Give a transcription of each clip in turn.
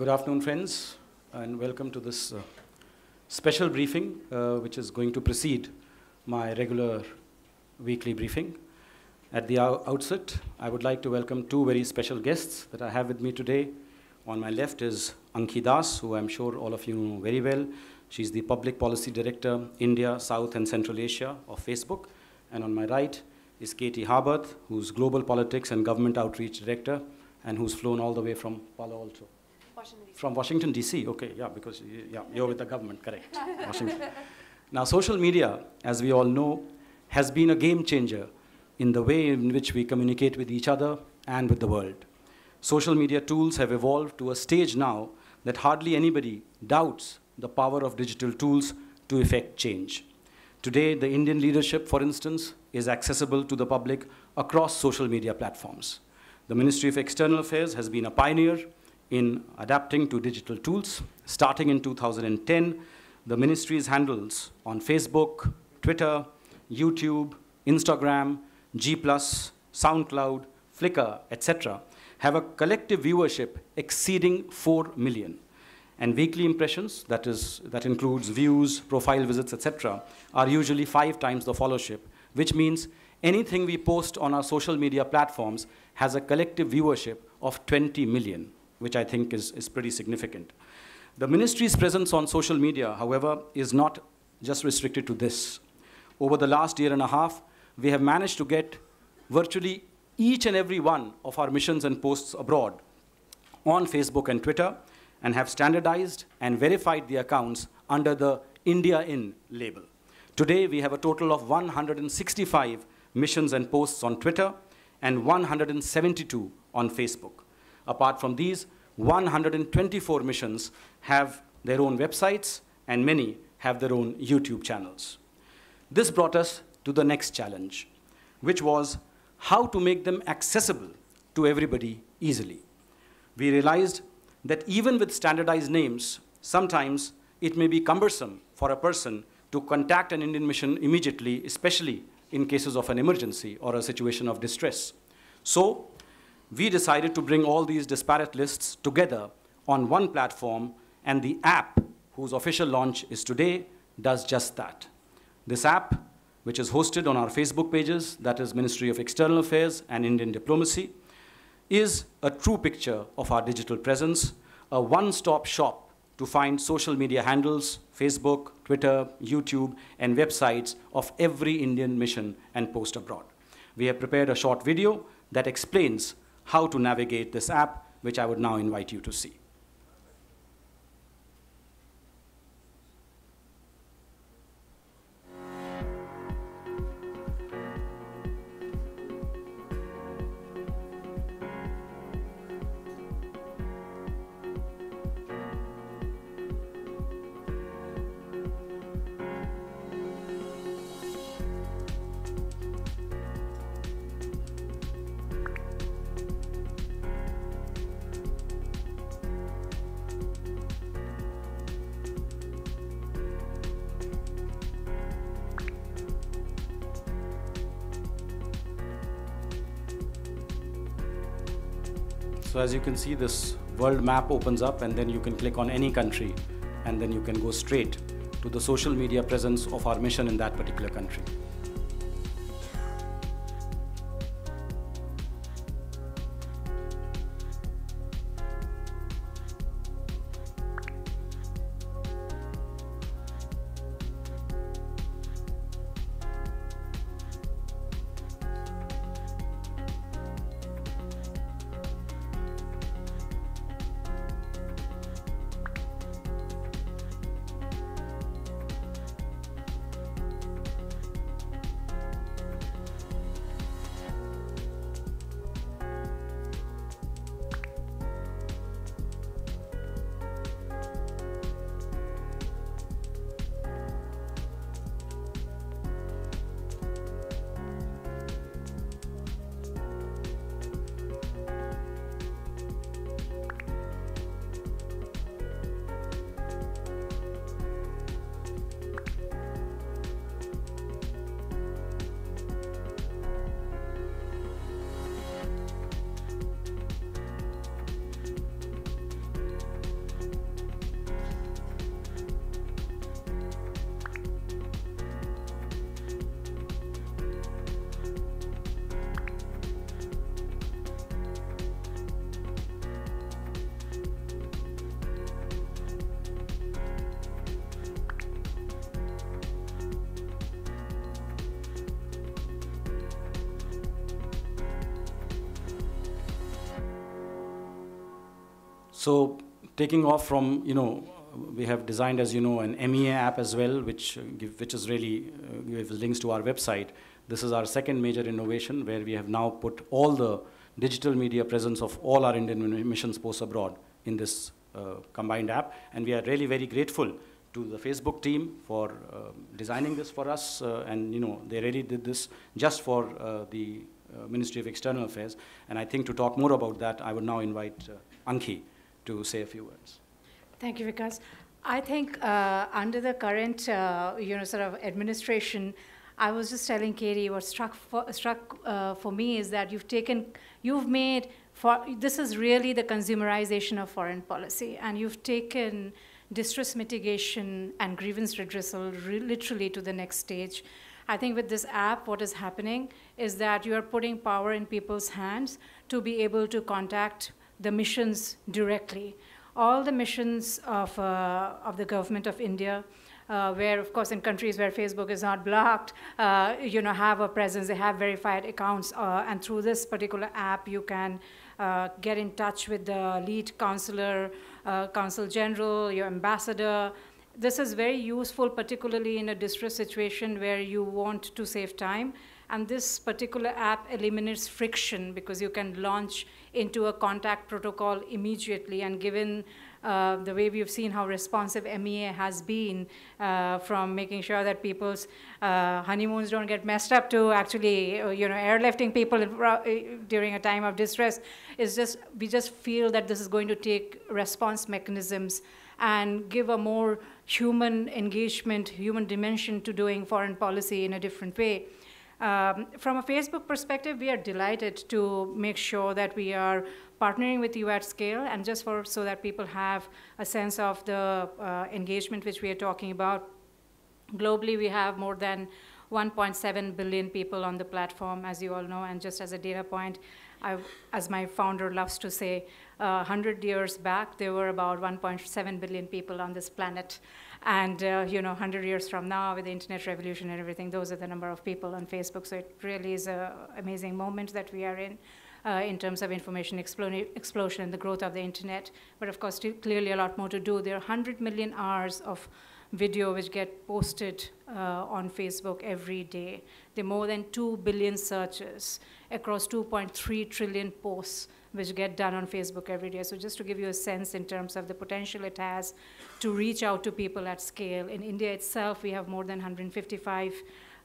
Good afternoon, friends, and welcome to this uh, special briefing, uh, which is going to precede my regular weekly briefing. At the outset, I would like to welcome two very special guests that I have with me today. On my left is Anki Das, who I'm sure all of you know very well. She's the Public Policy Director, India, South and Central Asia of Facebook. And on my right is Katie Habarth, who's Global Politics and Government Outreach Director, and who's flown all the way from Palo Alto. Washington, From Washington, D.C., okay, yeah, because you, yeah, you're with the government, correct. Washington. Now, social media, as we all know, has been a game changer in the way in which we communicate with each other and with the world. Social media tools have evolved to a stage now that hardly anybody doubts the power of digital tools to effect change. Today, the Indian leadership, for instance, is accessible to the public across social media platforms. The Ministry of External Affairs has been a pioneer in adapting to digital tools. Starting in 2010, the ministry's handles on Facebook, Twitter, YouTube, Instagram, G+, SoundCloud, Flickr, etc., have a collective viewership exceeding 4 million. And weekly impressions, that, is, that includes views, profile visits, etc., are usually five times the followership, which means anything we post on our social media platforms has a collective viewership of 20 million which I think is, is pretty significant. The ministry's presence on social media, however, is not just restricted to this. Over the last year and a half, we have managed to get virtually each and every one of our missions and posts abroad on Facebook and Twitter and have standardized and verified the accounts under the India In label. Today, we have a total of 165 missions and posts on Twitter and 172 on Facebook. Apart from these, 124 missions have their own websites, and many have their own YouTube channels. This brought us to the next challenge, which was how to make them accessible to everybody easily. We realized that even with standardized names, sometimes it may be cumbersome for a person to contact an Indian mission immediately, especially in cases of an emergency or a situation of distress. So we decided to bring all these disparate lists together on one platform, and the app, whose official launch is today, does just that. This app, which is hosted on our Facebook pages, that is Ministry of External Affairs and Indian Diplomacy, is a true picture of our digital presence, a one-stop shop to find social media handles, Facebook, Twitter, YouTube, and websites of every Indian mission and post abroad. We have prepared a short video that explains how to navigate this app, which I would now invite you to see. So as you can see, this world map opens up and then you can click on any country and then you can go straight to the social media presence of our mission in that particular country. So taking off from, you know, we have designed, as you know, an MEA app as well, which, uh, which is really uh, gives links to our website. This is our second major innovation where we have now put all the digital media presence of all our Indian missions posts abroad in this uh, combined app. And we are really very grateful to the Facebook team for uh, designing this for us. Uh, and, you know, they really did this just for uh, the uh, Ministry of External Affairs. And I think to talk more about that, I would now invite Anki to say a few words. Thank you, Vikas. I think uh, under the current, uh, you know, sort of administration, I was just telling Katie what struck for, struck uh, for me is that you've taken, you've made for this is really the consumerization of foreign policy, and you've taken distress mitigation and grievance redressal literally to the next stage. I think with this app, what is happening is that you are putting power in people's hands to be able to contact the missions directly. All the missions of, uh, of the government of India, uh, where, of course, in countries where Facebook is not blocked, uh, you know, have a presence, they have verified accounts, uh, and through this particular app, you can uh, get in touch with the lead counselor, uh, consul general, your ambassador. This is very useful, particularly in a distress situation where you want to save time and this particular app eliminates friction because you can launch into a contact protocol immediately. And given uh, the way we've seen how responsive MEA has been uh, from making sure that people's uh, honeymoons don't get messed up to actually, uh, you know, airlifting people uh, during a time of distress. Is just we just feel that this is going to take response mechanisms and give a more human engagement, human dimension to doing foreign policy in a different way. Um, from a Facebook perspective, we are delighted to make sure that we are partnering with you at scale and just for so that people have a sense of the uh, engagement which we are talking about. Globally, we have more than 1.7 billion people on the platform, as you all know, and just as a data point, i as my founder loves to say, uh, 100 years back, there were about 1.7 billion people on this planet. And, uh, you know, 100 years from now, with the internet revolution and everything, those are the number of people on Facebook. So it really is an amazing moment that we are in. Uh, in terms of information explosion and the growth of the internet. But of course, clearly a lot more to do. There are 100 million hours of video which get posted uh, on Facebook every day. There are more than 2 billion searches across 2.3 trillion posts which get done on Facebook every day. So just to give you a sense in terms of the potential it has to reach out to people at scale. In India itself, we have more than 155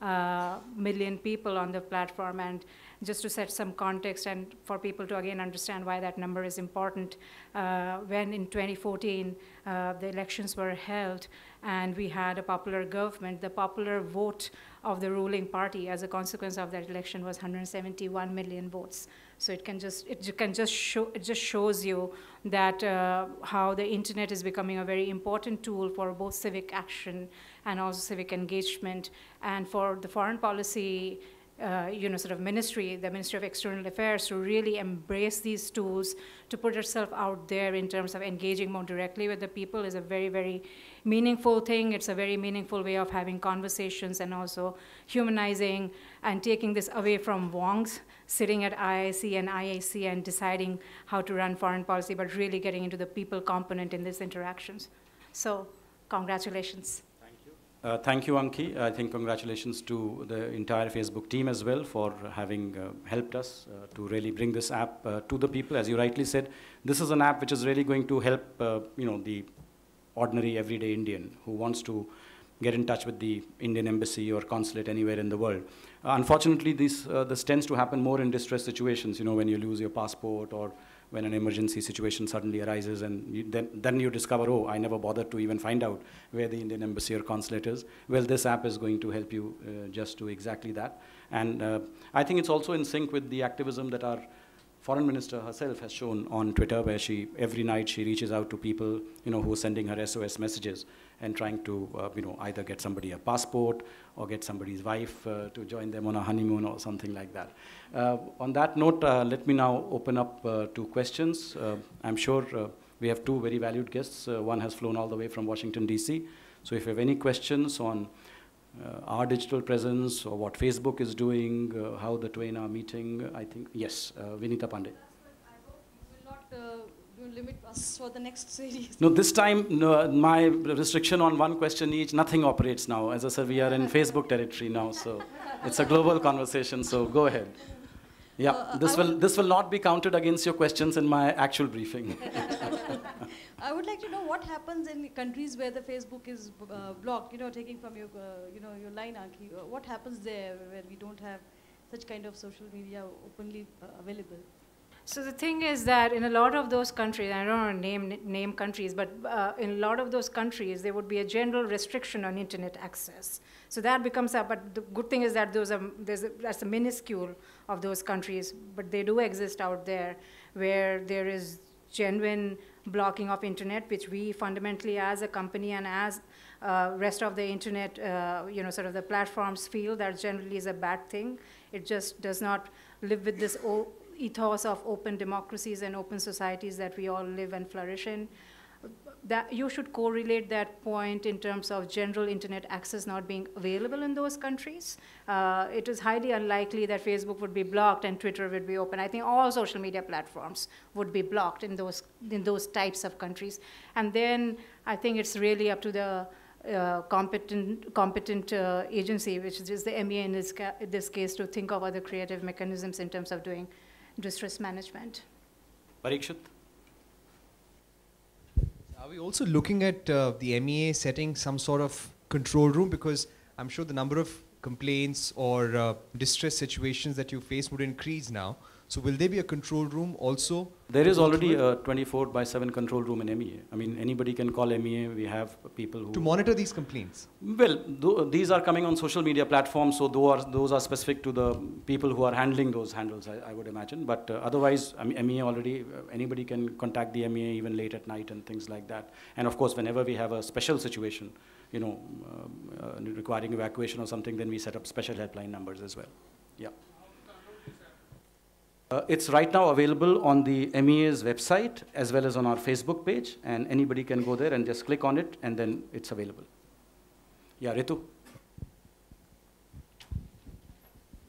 uh, million people on the platform. And just to set some context and for people to again understand why that number is important, uh, when in 2014 uh, the elections were held and we had a popular government, the popular vote of the ruling party as a consequence of that election was 171 million votes. So it can just it can just show it just shows you that uh, how the internet is becoming a very important tool for both civic action and also civic engagement, and for the foreign policy uh, you know, sort of ministry, the Ministry of External Affairs, to really embrace these tools to put herself out there in terms of engaging more directly with the people is a very, very meaningful thing. It's a very meaningful way of having conversations and also humanizing and taking this away from wongs sitting at IIC and IAC and deciding how to run foreign policy, but really getting into the people component in these interactions. So congratulations. Thank you, uh, thank you Anki. I think congratulations to the entire Facebook team as well for having uh, helped us uh, to really bring this app uh, to the people. As you rightly said, this is an app which is really going to help, uh, you know, the ordinary everyday Indian who wants to get in touch with the Indian embassy or consulate anywhere in the world. Uh, unfortunately, this uh, this tends to happen more in distress situations, you know, when you lose your passport or when an emergency situation suddenly arises and you, then, then you discover, oh, I never bothered to even find out where the Indian embassy or consulate is. Well, this app is going to help you uh, just do exactly that. And uh, I think it's also in sync with the activism that our foreign minister herself has shown on Twitter, where she every night she reaches out to people, you know, who are sending her SOS messages and trying to, uh, you know, either get somebody a passport or get somebody's wife uh, to join them on a honeymoon or something like that. Uh, on that note, uh, let me now open up uh, to questions. Uh, I'm sure we have two very valued guests. one has flown all the way from Washington D.C. So if you have any questions on uh, our digital presence or what Facebook is doing, uh, how the twain are meeting, I think, yes, uh, Vinita Pandey limit us for the next series. No, this time, no, my restriction on one question each, nothing operates now. As I said, we are in Facebook territory now, so it's a global conversation, so go ahead. Yeah, uh, this, will, this will not be counted against your questions in my actual briefing. I would like to know what happens in countries where the Facebook is uh, blocked, you know, taking from your, uh, you know, your line, Anki. Uh, what happens there where we don't have such kind of social media openly uh, available? So the thing is that in a lot of those countries, I don't want to name, name countries, but uh, in a lot of those countries, there would be a general restriction on internet access. So that becomes a, but the good thing is that those are, there's a, that's a minuscule of those countries, but they do exist out there where there is genuine blocking of internet, which we fundamentally as a company and as uh, rest of the internet, uh, you know, sort of the platforms feel that generally is a bad thing. It just does not live with this ethos of open democracies and open societies that we all live and flourish in that you should correlate that point in terms of general internet access not being available in those countries. Uh, it is highly unlikely that Facebook would be blocked and Twitter would be open. I think all social media platforms would be blocked in those in those types of countries. And then I think it's really up to the uh, competent, competent uh, agency, which is the MEA in this, ca this case, to think of other creative mechanisms in terms of doing distress management. Parikshit? Are we also looking at uh, the MEA setting some sort of control room? Because I'm sure the number of complaints or uh, distress situations that you face would increase now. So will there be a control room also? There is already a 24 by 7 control room in MEA. I mean, anybody can call MEA. We have people who... To monitor these complaints? Well, th these are coming on social media platforms, so those are, those are specific to the people who are handling those handles, I, I would imagine. But uh, otherwise, I mean, MEA already, uh, anybody can contact the MEA even late at night and things like that. And of course, whenever we have a special situation, you know, um, uh, requiring evacuation or something, then we set up special helpline numbers as well. Yeah. Uh, it's right now available on the MEA's website as well as on our Facebook page, and anybody can go there and just click on it, and then it's available. Yeah, Ritu.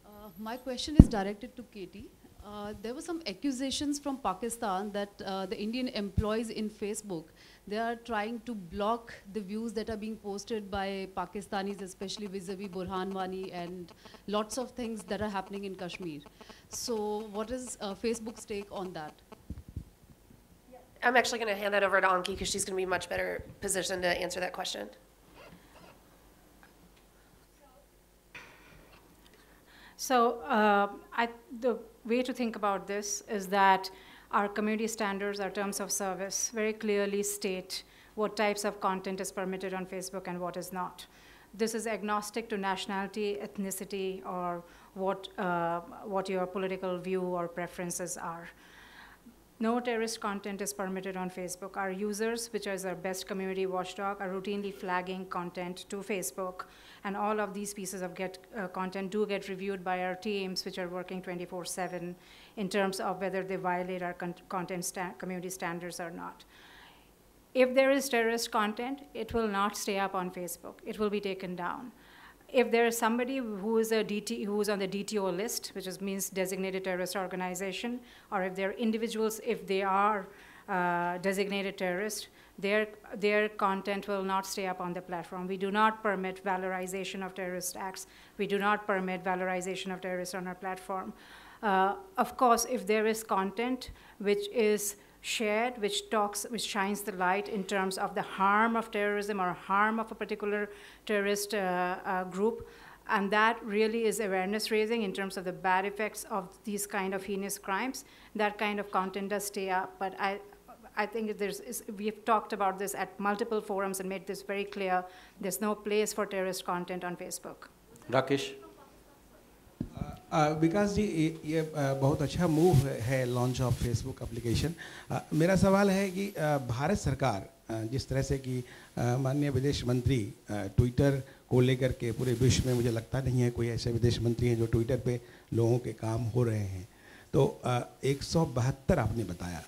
Uh, my question is directed to Katie, uh, there were some accusations from Pakistan that uh, the Indian employees in Facebook, they are trying to block the views that are being posted by Pakistanis, especially vis-a-vis Burhan Wani and lots of things that are happening in Kashmir. So what is uh, Facebook's take on that? I'm actually going to hand that over to Anki because she's going to be much better positioned to answer that question. So uh, I, the way to think about this is that our community standards, our terms of service, very clearly state what types of content is permitted on Facebook and what is not. This is agnostic to nationality, ethnicity, or what, uh, what your political view or preferences are. No terrorist content is permitted on Facebook. Our users, which is our best community watchdog, are routinely flagging content to Facebook. And all of these pieces of get, uh, content do get reviewed by our teams, which are working 24 7 in terms of whether they violate our con content sta community standards or not. If there is terrorist content, it will not stay up on Facebook, it will be taken down if there is somebody who is a DT, who is on the DTO list, which is, means designated terrorist organization, or if they're individuals, if they are uh, designated terrorists, their, their content will not stay up on the platform. We do not permit valorization of terrorist acts. We do not permit valorization of terrorists on our platform. Uh, of course, if there is content which is shared, which talks, which shines the light in terms of the harm of terrorism or harm of a particular terrorist uh, uh, group. And that really is awareness raising in terms of the bad effects of these kind of heinous crimes. That kind of content does stay up, but I, I think is, we've talked about this at multiple forums and made this very clear. There's no place for terrorist content on Facebook. Rakesh. Uh, Uh, विकास जी ये, uh, बहुत अच्छा move है launch of Facebook application मेरा सवाल है कि uh, Bharat सरकार जिस तरह से कि माननीय विदेश मंत्री ट्विटर को लेकर के पूरे विश्व में मुझे लगता नहीं है कोई ऐसे विदेश मंत्री हैं जो ट्विटर पे लोगों के काम हो रहे हैं तो एक आपने बताया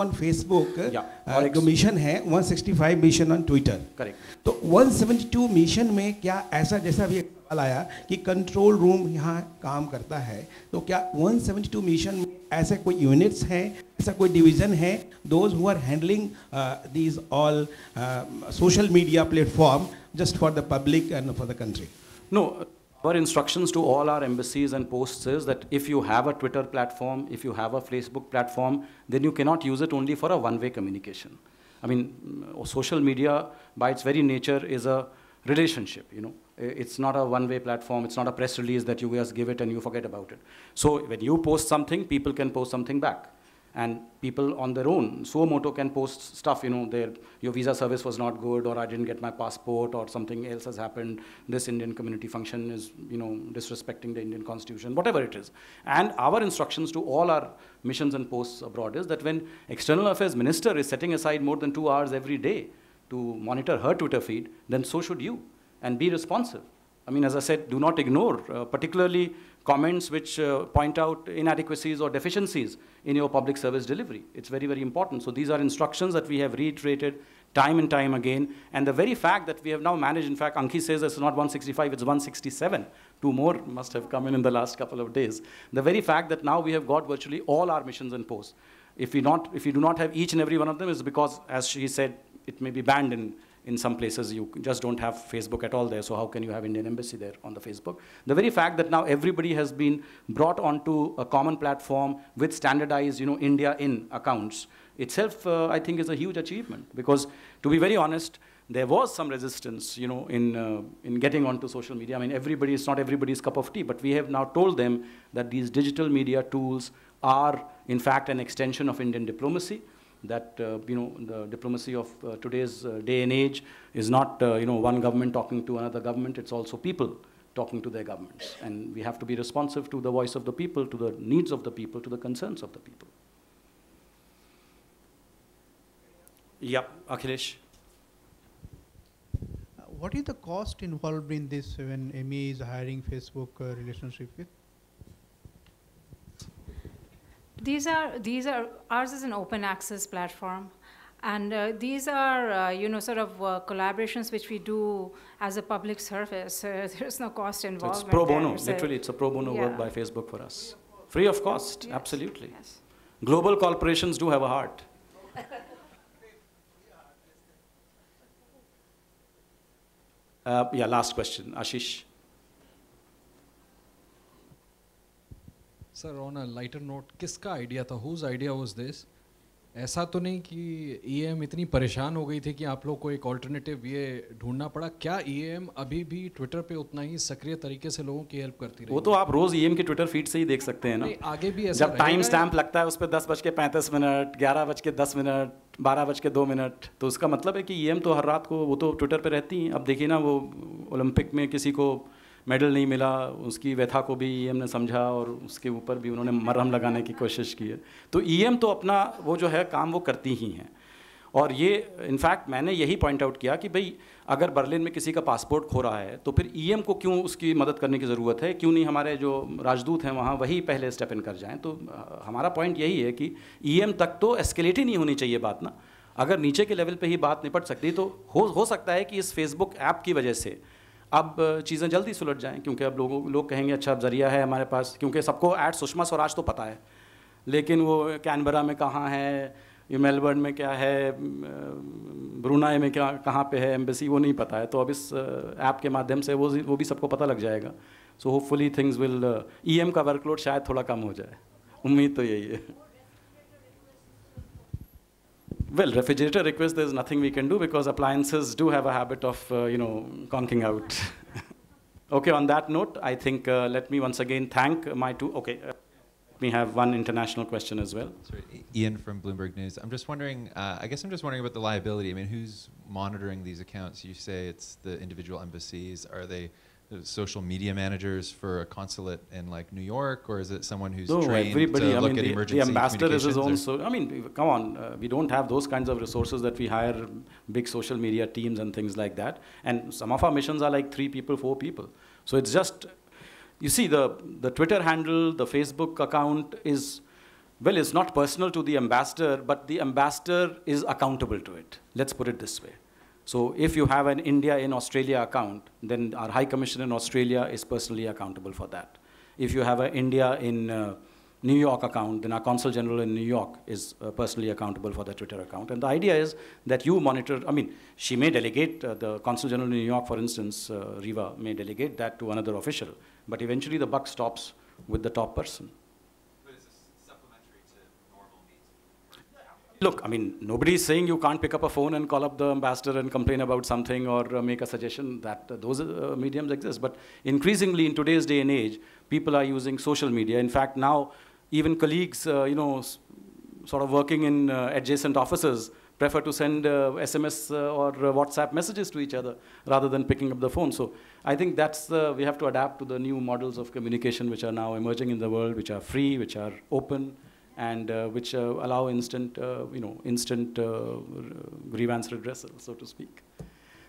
ऑन फेसबुक मिशन है 165 मिशन ऑन ट्विटर करेक्ट तो 172 मिशन में क्या ऐसा जैसा भी सवाल आया कि कंट्रोल रूम यहाँ काम करता है तो क्या 172 मिशन में ऐसे कोई यूनिट्स हैं ऐसा कोई डिवीज़न है those who are handling these all social media platform just for the public and for the country no Our instructions to all our embassies and posts is that if you have a Twitter platform, if you have a Facebook platform, then you cannot use it only for a one-way communication. I mean, mm, social media, by its very nature, is a relationship, you know. It's not a one-way platform. It's not a press release that you just give it and you forget about it. So when you post something, people can post something back and people on their own. Suomoto can post stuff, you know, their, your visa service was not good, or I didn't get my passport, or something else has happened. This Indian community function is, you know, disrespecting the Indian constitution, whatever it is. And our instructions to all our missions and posts abroad is that when external affairs minister is setting aside more than two hours every day to monitor her Twitter feed, then so should you, and be responsive. I mean, as I said, do not ignore, uh, particularly comments which uh, point out inadequacies or deficiencies in your public service delivery. It's very, very important. So these are instructions that we have reiterated time and time again. And the very fact that we have now managed, in fact, Anki says it's not 165, it's 167. Two more must have come in in the last couple of days. The very fact that now we have got virtually all our missions in post. If we, not, if we do not have each and every one of them, it's because, as she said, it may be banned in in some places you just don't have Facebook at all there, so how can you have Indian embassy there on the Facebook? The very fact that now everybody has been brought onto a common platform with standardized, you know, India in accounts itself, uh, I think, is a huge achievement because, to be very honest, there was some resistance, you know, in, uh, in getting onto social media. I mean, everybody, is not everybody's cup of tea, but we have now told them that these digital media tools are, in fact, an extension of Indian diplomacy that uh, you know the diplomacy of uh, today's uh, day and age is not uh, you know one government talking to another government it's also people talking to their governments and we have to be responsive to the voice of the people to the needs of the people to the concerns of the people yeah akhilesh uh, what is the cost involved in this when ME is hiring Facebook uh, relationship with? These are these are ours is an open access platform, and uh, these are uh, you know sort of uh, collaborations which we do as a public service. there's no cost involved. it's pro bono. There, Literally, it's a pro bono yeah. work by Facebook for us, free of cost. Yes. Absolutely. Yes. Global corporations do have a heart. Uh, yeah. Last question, Ashish. Sir on a lighter note किसका idea था whose idea was this ऐसा तो नहीं कि EM e इतनी परेशान हो गई थी कि आप लोग को एक ऑल्टरनेटिव ये ढूंढना पड़ा क्या ईएम e अभी भी ट्विटर पे उतना ही सक्रिय तरीके से लोगों की हेल्प करती रही वो तो आप रोज ईएम e के ट्विटर फीड से ही देख सकते हैं ना आगे भी ऐसा जब टाइम स्टैम्प लगता है उस पर दस बज के पैंतीस मिनट ग्यारह बज के दस मिनट बारह बज के दो मिनट तो उसका मतलब है कि ई तो हर रात को वो तो ट्विटर पर रहती हैं अब देखिए ना वो ओलंपिक में किसी को मेडल नहीं मिला उसकी व्यथा को भी ई e ने समझा और उसके ऊपर भी उन्होंने मरहम लगाने की कोशिश की है तो ई e तो अपना वो जो है काम वो करती ही हैं और ये इनफैक्ट मैंने यही पॉइंट आउट किया कि भाई अगर बर्लिन में किसी का पासपोर्ट खो रहा है तो फिर ईएम e को क्यों उसकी मदद करने की ज़रूरत है क्यों नहीं हमारे जो राजदूत हैं वहाँ वही पहले स्टेप इन कर जाएं तो हमारा पॉइंट यही है कि ईएम तक तो एस्केलेट ही नहीं होनी चाहिए बात ना अगर नीचे के लेवल पे ही बात निपट सकती तो हो हो सकता है कि इस फेसबुक ऐप की वजह से अब चीज़ें जल्दी सुलट जाएँ क्योंकि अब लोगों लोग कहेंगे अच्छा अब जरिया है हमारे पास क्योंकि सबको ऐड सुषमा स्वराज तो पता है लेकिन वो कैनबरा में कहाँ है ये मेलबर्न में क्या है ब्रुनाई में क्या कहाँ पे है एम्बेसी वो नहीं पता है तो अब इस ऐप के माध्यम से वो वो भी सबको पता लग जाएगा so hopefully things will E M का वर्कलोड शायद थोड़ा कम हो जाए उम्मीद तो यही है Well, refrigerator request, there's nothing we can do because appliances do have a habit of, uh, you know, conking out. okay, on that note, I think uh, let me once again thank my two, okay. Uh, we have one international question as well. Sorry, Ian from Bloomberg News. I'm just wondering, uh, I guess I'm just wondering about the liability. I mean, who's monitoring these accounts? You say it's the individual embassies. Are they social media managers for a consulate in like New York, or is it someone who's no, trained everybody, to I look mean, at the, emergency the ambassador is his own. So I mean, come on, uh, we don't have those kinds of resources that we hire big social media teams and things like that. And some of our missions are like three people, four people. So it's just, you see, the the Twitter handle, the Facebook account is. Well, it's not personal to the ambassador, but the ambassador is accountable to it. Let's put it this way. So if you have an India in Australia account, then our High Commissioner in Australia is personally accountable for that. If you have an India in uh, New York account, then our Consul General in New York is uh, personally accountable for the Twitter account. And the idea is that you monitor, I mean, she may delegate, uh, the Consul General in New York, for instance, uh, Riva, may delegate that to another official. But eventually the buck stops with the top person. Look, I mean, nobody is saying you can't pick up a phone and call up the ambassador and complain about something or uh, make a suggestion that uh, those uh, mediums exist. But increasingly in today's day and age, people are using social media. In fact, now even colleagues, uh, you know, sort of working in uh, adjacent offices prefer to send SMS uh, or WhatsApp messages to each other rather than picking up the phone. So I think that's, we have to adapt to the new models of communication which are now emerging in the world, which are free, which are open, and uh, which uh, allow instant, uh, you know, instant grievance uh, redressal, so to speak.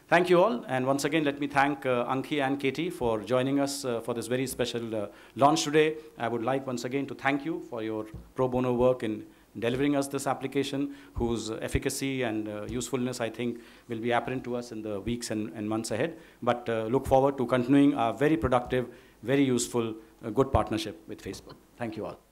Thank you all, and once again, let me thank uh, Anki and Katie for joining us for this very special launch today. I would like once again to thank you for your pro bono work in delivering us this application, whose efficacy and uh, usefulness, I think, will be apparent to us in the weeks and, and months ahead. But uh, look forward to continuing our very productive, very useful, uh, good partnership with Facebook. Thank you all.